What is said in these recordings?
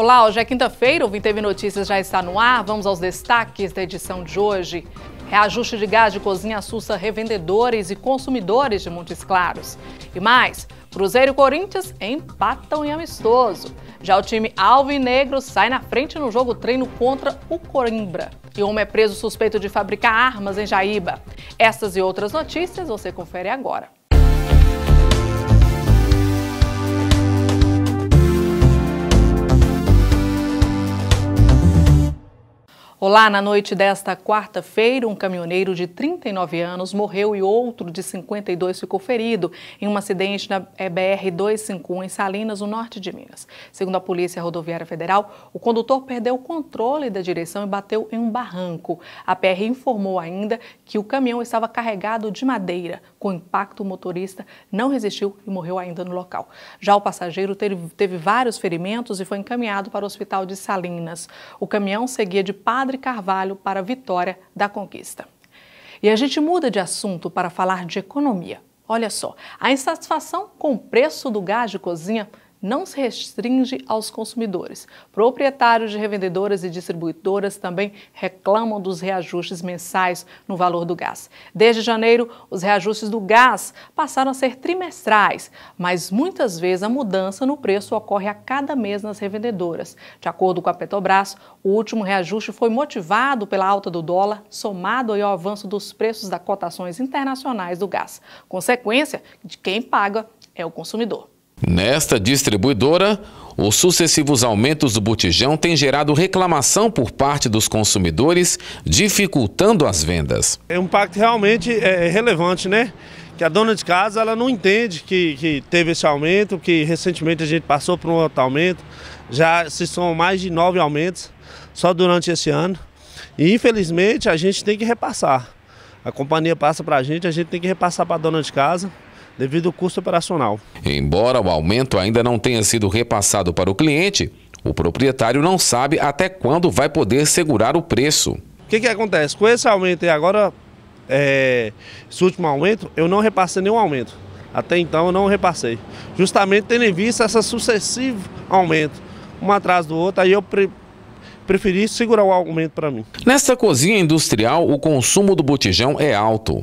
Olá, hoje é quinta-feira, o Vinteve Notícias já está no ar. Vamos aos destaques da edição de hoje. Reajuste de gás de cozinha assusta revendedores e consumidores de Montes Claros. E mais, Cruzeiro e Corinthians empatam em amistoso. Já o time alvinegro sai na frente no jogo treino contra o Corimbra. E homem é preso suspeito de fabricar armas em Jaíba. Essas e outras notícias você confere agora. Olá, na noite desta quarta-feira, um caminhoneiro de 39 anos morreu e outro de 52 ficou ferido em um acidente na é, BR-251 em Salinas, no norte de Minas. Segundo a Polícia Rodoviária Federal, o condutor perdeu o controle da direção e bateu em um barranco. A PR informou ainda que o caminhão estava carregado de madeira. Com impacto, o motorista não resistiu e morreu ainda no local. Já o passageiro teve, vários ferimentos e foi encaminhado para o hospital de Salinas. O caminhão seguia de padrão Padre Carvalho para a vitória da conquista. E a gente muda de assunto para falar de economia. Olha só, a insatisfação com o preço do gás de cozinha não se restringe aos consumidores. Proprietários de revendedoras e distribuidoras também reclamam dos reajustes mensais no valor do gás. Desde janeiro, os reajustes do gás passaram a ser trimestrais, mas muitas vezes a mudança no preço ocorre a cada mês nas revendedoras. De acordo com a Petrobras, o último reajuste foi motivado pela alta do dólar, somado ao avanço dos preços das cotações internacionais do gás. Consequência de quem paga é o consumidor. Nesta distribuidora, os sucessivos aumentos do botijão têm gerado reclamação por parte dos consumidores, dificultando as vendas. É um impacto realmente é, é, relevante, né? Que a dona de casa ela não entende que, que teve esse aumento, que recentemente a gente passou por um outro aumento. Já se são mais de nove aumentos só durante esse ano. E infelizmente a gente tem que repassar. A companhia passa para a gente, a gente tem que repassar para a dona de casa devido ao custo operacional. Embora o aumento ainda não tenha sido repassado para o cliente, o proprietário não sabe até quando vai poder segurar o preço. O que, que acontece? Com esse aumento e agora, é, esse último aumento, eu não repassei nenhum aumento. Até então eu não repassei. Justamente tendo em vista esse sucessivo aumento, um atrás do outro, aí eu pre preferi segurar o aumento para mim. Nesta cozinha industrial, o consumo do botijão é alto.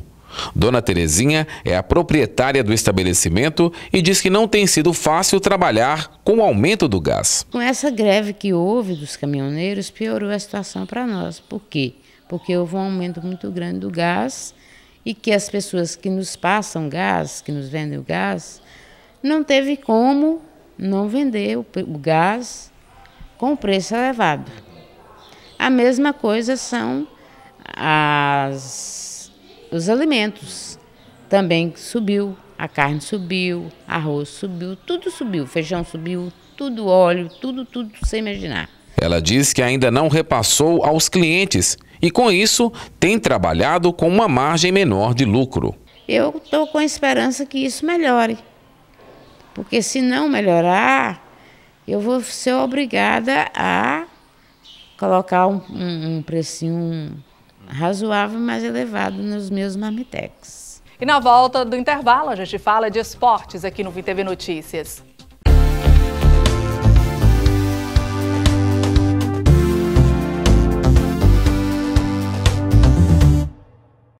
Dona Terezinha é a proprietária do estabelecimento e diz que não tem sido fácil trabalhar com o aumento do gás. Com essa greve que houve dos caminhoneiros, piorou a situação para nós. Por quê? Porque houve um aumento muito grande do gás e que as pessoas que nos passam gás, que nos vendem o gás, não teve como não vender o, o gás com o preço elevado. A mesma coisa são as os alimentos também subiu, a carne subiu, arroz subiu, tudo subiu, feijão subiu, tudo óleo, tudo, tudo sem imaginar. Ela diz que ainda não repassou aos clientes e com isso tem trabalhado com uma margem menor de lucro. Eu estou com a esperança que isso melhore, porque se não melhorar, eu vou ser obrigada a colocar um, um, um precinho razoável, mas elevado nos meus mamitecos. E na volta do intervalo, a gente fala de esportes aqui no VTV Notícias.